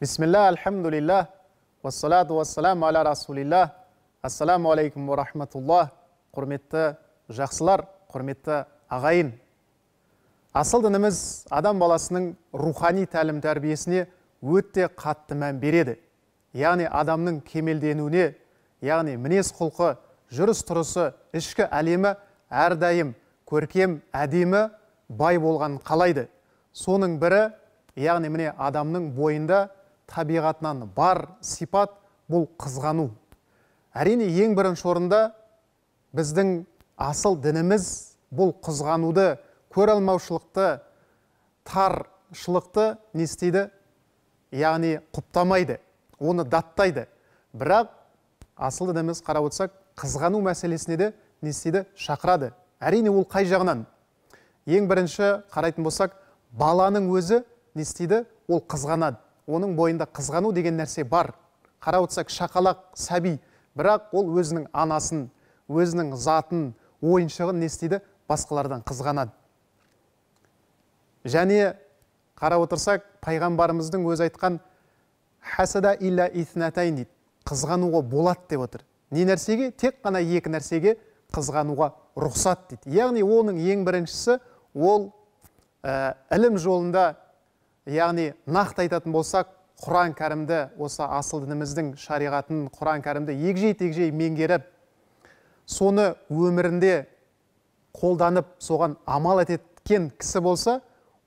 Бисмилля, альхамдулилля, уассалату уассаламу аля расулилля, ассаламу алейкум уа құрметті жақсылар, құрметті ағайын. Асыл дініміз адам баласының рухани тәлім тәрбиесіне өте қатты мән береді. Яғни адамның кемелденуіне, яғни мінез құлқы, жүріс тұрысы, ішкі әлемі әрдайым көркем әдемі бай болған қалайды. Соның бірі, яғни міне адамның бойында табиғатынан бар сипат бұл қызғану әрине ең бірінші орында біздің асыл дініміз бұл қызғануды көре алмаушылықты таршылықты не істейді яғни құптамайды оны даттайды бірақ асыл дініміз қарап отырсақ қызғану мәселесіне де не істейді шақырады әрине ол қай жағынан ең бірінші қарайтын болсақ баланың өзі не істейді ол қызғанады оның бойында қызғану деген нәрсе бар қарап отырсақ шақалақ сәби бірақ ол өзінің анасын өзінің затын ойыншығын не істейді басқалардан қызғанады және қарап отырсақ пайғамбарымыздың өзі айтқан хасада илля иснатайн дейді қызғануға болады деп отыр не нәрсеге тек қана екі нәрсеге қызғануға рұқсат дейді яғни оның ең біріншісі ол ә, ілім жолында яғни нақты айтатын болсақ құран кәрімді осы асыл дініміздің шариғатын құран кәрімді егжей тегжей меңгеріп соны өмірінде қолданып соған амал ететкен кісі болса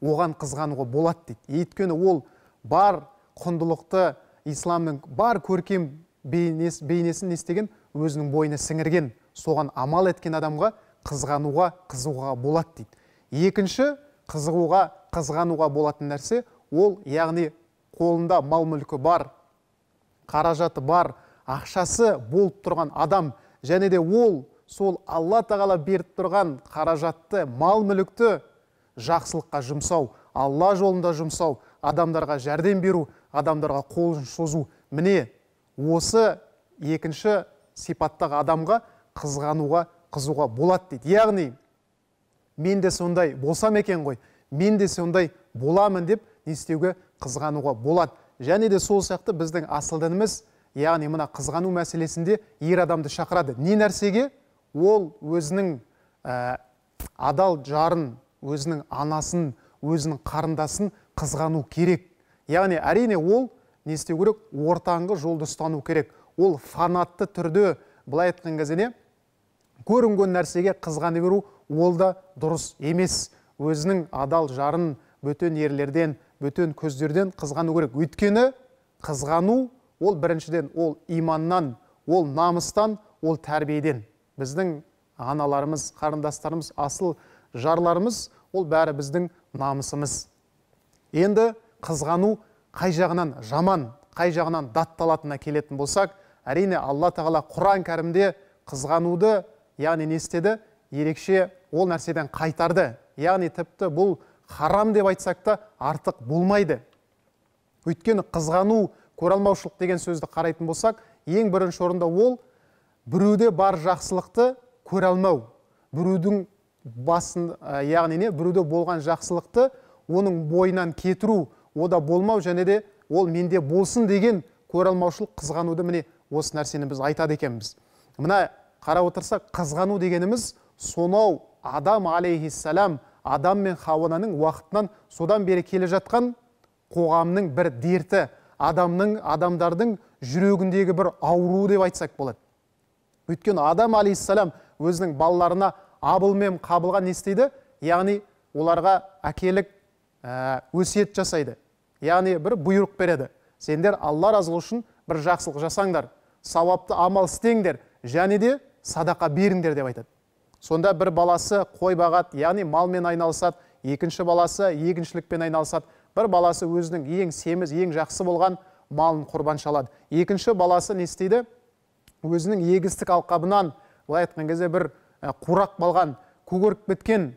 оған қызғануға болады дейді өйткені ол бар құндылықты исламның бар көркем бейнес, бейнесін не істеген өзінің бойына сіңірген соған амал еткен адамға қызғануға қызығуға болады дейді екінші қызығуға қызғануға болатын нәрсе ол яғни қолында мал мүлкі бар қаражаты бар ақшасы болып тұрған адам және де ол сол алла тағала беріп тұрған қаражатты мал мүлікті жақсылыққа жұмсау алла жолында жұмсау адамдарға жәрдем беру адамдарға қолын созу міне осы екінші сипаттағы адамға қызғануға қызуға болады дейді яғни мен де сондай болсам екен ғой мен де сондай боламын деп не істеуге қызғануға болады және де сол сияқты біздің асыл дініміз яғни мына қызғану мәселесінде ер адамды шақырады не нәрсеге ол өзінің ә, адал жарын өзінің анасын өзінің қарындасын қызғану керек яғни әрине ол не істеу керек ортаңғы жолды ұстану керек ол фанатты түрде былай айтқан кезде көрінген нәрсеге қызғана беру ол да дұрыс емес өзінің адал жарын бөтен ерлерден бөтен көздерден қызғану керек өйткені қызғану ол біріншіден ол иманнан ол намыстан ол тәрбиеден біздің аналарымыз қарындастарымыз асыл жарларымыз ол бәрі біздің намысымыз енді қызғану қай жағынан жаман қай жағынан датталатынына келетін болсақ әрине алла тағала құран кәрімде қызғануды яғни не істеді ерекше ол нәрседен қайтарды яғни тіпті бұл харам деп айтсақ та артық болмайды өйткені қызғану көре алмаушылық деген сөзді қарайтын болсақ ең бірінші орында ол біреуде бар жақсылықты көре алмау біреудің басын яғни не біреуде болған жақсылықты оның бойынан кетіру ода болмау және де ол менде болсын деген көре алмаушылық қызғануды міне осы нәрсені біз айтады екенбіз мына қарап отырсақ қызғану дегеніміз сонау адам алейхиссалам адам мен хауананың уақытынан содан бері келе жатқан қоғамның бір дерті адамның адамдардың жүрегіндегі бір ауруы деп айтсақ болады өйткені адам алейхиссалам өзінің балаларына абыл мен қабылға не істейді яғни оларға әкелік ә, өсиет жасайды яғни бір бұйрық береді сендер алла разылығы үшін бір жақсылық жасаңдар сауапты амал істеңдер және де садақа беріңдер деп айтады сонда бір баласы қой бағады яғни малмен айналысады екінші баласы егіншілікпен айналысады бір баласы өзінің ең семіз ең жақсы болған малын құрбан шалады екінші баласы не істейді өзінің егістік алқабынан былай айтқан кезде бір құрақ болған, көгеріп біткен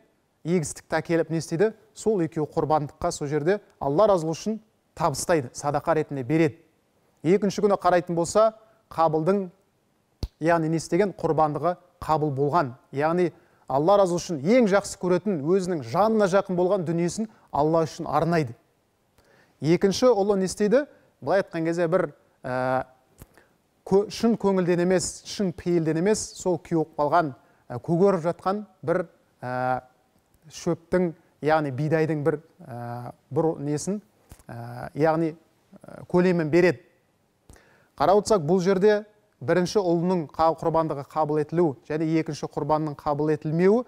егістікті әкеліп не істейді сол екеуі құрбандыққа сол жерде алла разылығы үшін табыстайды садақа ретінде береді екінші күні қарайтын болса қабылдың яғни не істеген құрбандығы қабыл болған яғни алла разы үшін ең жақсы көретін өзінің жанына жақын болған дүниесін алла үшін арнайды екінші ұлы не істейді былай айтқан кезде бір ә, кө, шын көңілден емес шын пейілден емес сол кеуіп қалған ә, көгеріп жатқан бір ә, шөптің яғни бидайдың бір ә, бір несін ә, яғни ә, көлемін береді қарап отырсақ бұл жерде бірінші ұлының құрбандығы қабыл етілу және екінші құрбанның қабыл етілмеуі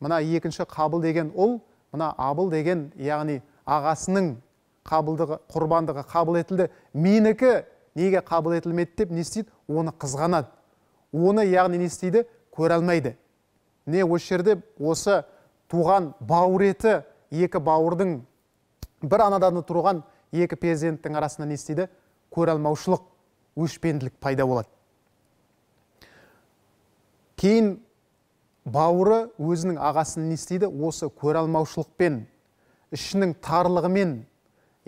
мына екінші қабыл деген ұл мына абыл деген яғни ағасының қабылдығы құрбандығы қабыл етілді менікі неге қабыл етілмеді деп не істейді оны қызғанады оны яғни не істейді көре алмайды міне осы жерде осы туған бауыр еті екі бауырдың бір анадан тұрған екі перзенттің арасында не істейді көре алмаушылық өшпенділік пайда болады кейін бауыры өзінің ағасын не істейді осы көре алмаушылықпен ішінің тарлығымен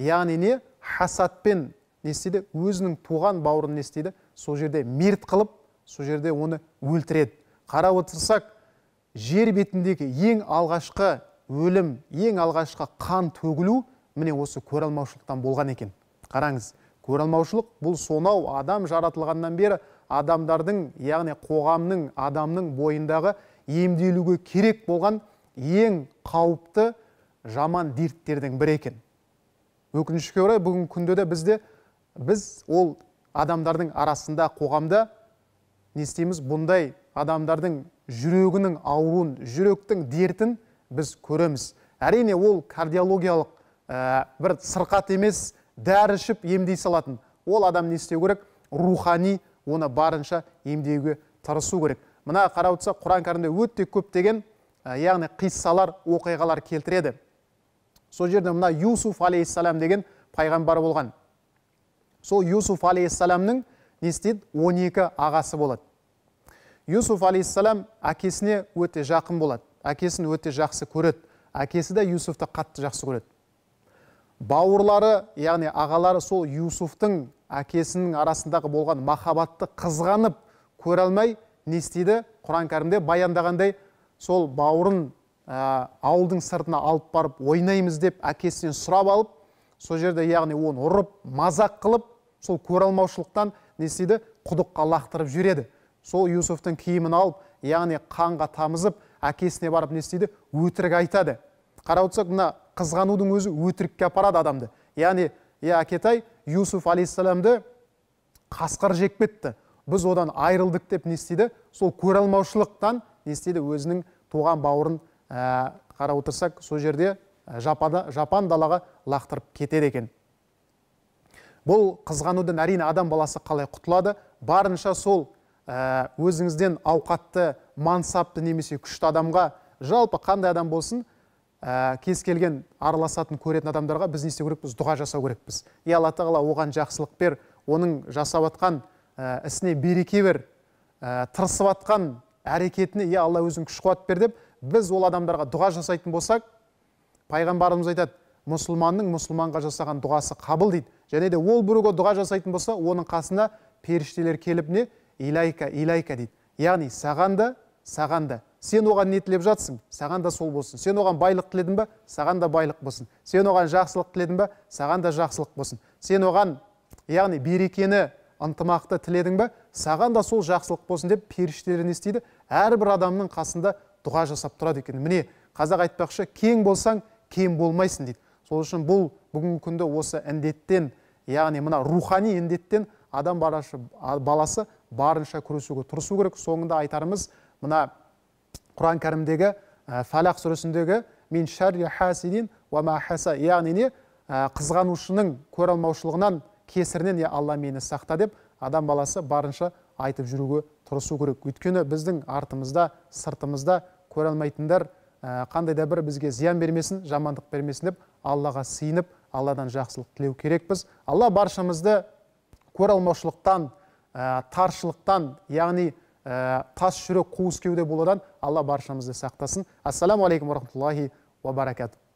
яғни не хасатпен не істейді өзінің туған бауырын не істейді сол жерде мерт қылып сол жерде оны өлтіреді қарап отырсақ жер бетіндегі ең алғашқы өлім ең алғашқы қан төгілу міне осы көре алмаушылықтан болған екен қараңыз көре алмаушылық бұл сонау адам жаратылғаннан бері адамдардың яғни қоғамның адамның бойындағы емделуге керек болған ең қауіпті жаман дерттердің бірі екен өкінішке орай бүгінгі күнде де бізде біз ол адамдардың арасында қоғамда не істейміз бұндай адамдардың жүрегінің ауруын жүректің дертін біз көреміз әрине ол кардиологиялық ә, бір сырқат емес дәрі ішіп емдей салатын ол адам не істеу керек рухани оны барынша емдеуге тырысу керек мына қарап отырсақ құран кәрімде өте көптеген ә, яғни қиссалар оқиғалар келтіреді сол жерде мына юсуф алейхисалам деген пайғамбар болған сол юсуф алейхисаламның не істейді он екі ағасы болады юсуф алейхисалам әкесіне өте жақын болады әкесін өте жақсы көреді әкесі де юсуфты қатты жақсы көреді бауырлары яғни ағалары сол юсуфтың әкесінің арасындағы болған махаббатты қызғанып көре алмай не істейді құран кәрімде баяндағандай сол бауырын ә, ауылдың сыртына алып барып ойнаймыз деп әкесінен сұрап алып сол жерде яғни оны ұрып мазақ қылып сол көре алмаушылықтан не істейді құдыққа лақтырып жібереді сол юсуфтың киімін алып яғни қанға тамызып әкесіне барып не істейді өтірік айтады қарап отырсақ мына қызғанудың өзі өтірікке апарады адамды яғни Иә әкетай юсуф алейхисаламды қасқыр жеп кетті біз одан айырылдық деп не істейді сол көре алмаушылықтан не істейді өзінің туған бауырын ә, қарап отырсақ сол жерде ә, жапада, жапан далаға лақтырып кетеді екен бұл қызғанудан әрине адам баласы қалай құтылады барынша сол ә, өзіңізден ауқатты мансапты немесе күшті адамға жалпы қандай адам болсын ә, кез келген араласатын көретін адамдарға біз не істеу керекпіз дұға жасау керекпіз е алла тағала оған жақсылық бер оның жасап жатқан ә, ісіне береке бер ә, тырысып жатқан әрекетіне е алла өзің күш қуат бер деп біз ол адамдарға дұға жасайтын болсақ пайғамбарымыз айтады мұсылманның мұсылманға жасаған дұғасы қабыл дейді және де ол біреуге дұға жасайтын болса оның қасына періштелер келіп не илайка илайка дейді яғни саған да саған да сен оған не тілеп жатсың саған да сол болсын сен оған байлық тіледің ба саған да байлық болсын сен оған жақсылық тіледің ба саған да жақсылық болсын сен оған яғни берекені ынтымақты тіледің ба саған да сол жақсылық болсын деп періштелер не істейді әрбір адамның қасында дұға жасап тұрады екен міне қазақ айтпақшы кең болсаң кем болмайсың дейді сол үшін бұл бүгінгі күнде осы індеттен яғни мына рухани індеттен адам барашы, баласы барынша күресуге тырысу керек соңында айтарымыз мына құран кәрімдегі ә, фалақ сүресіндегі мин шарри хасидин ма хаса яғни не ә, қызғанушының көре алмаушылығынан кесірінен е алла мені сақта деп адам баласы барынша айтып жүруге тырысу керек өйткені біздің артымызда сыртымызда көре алмайтындар қандай да бір бізге зиян бермесін жамандық бермесін деп аллаға сыйынып алладан жақсылық тілеу керекпіз алла баршамызды көре алмаушылықтан таршылықтан яғни тас жүрек қуыс кеуде болудан алла баршамызды сақтасын ассаламу алейкум рахматуллахи уа баракатух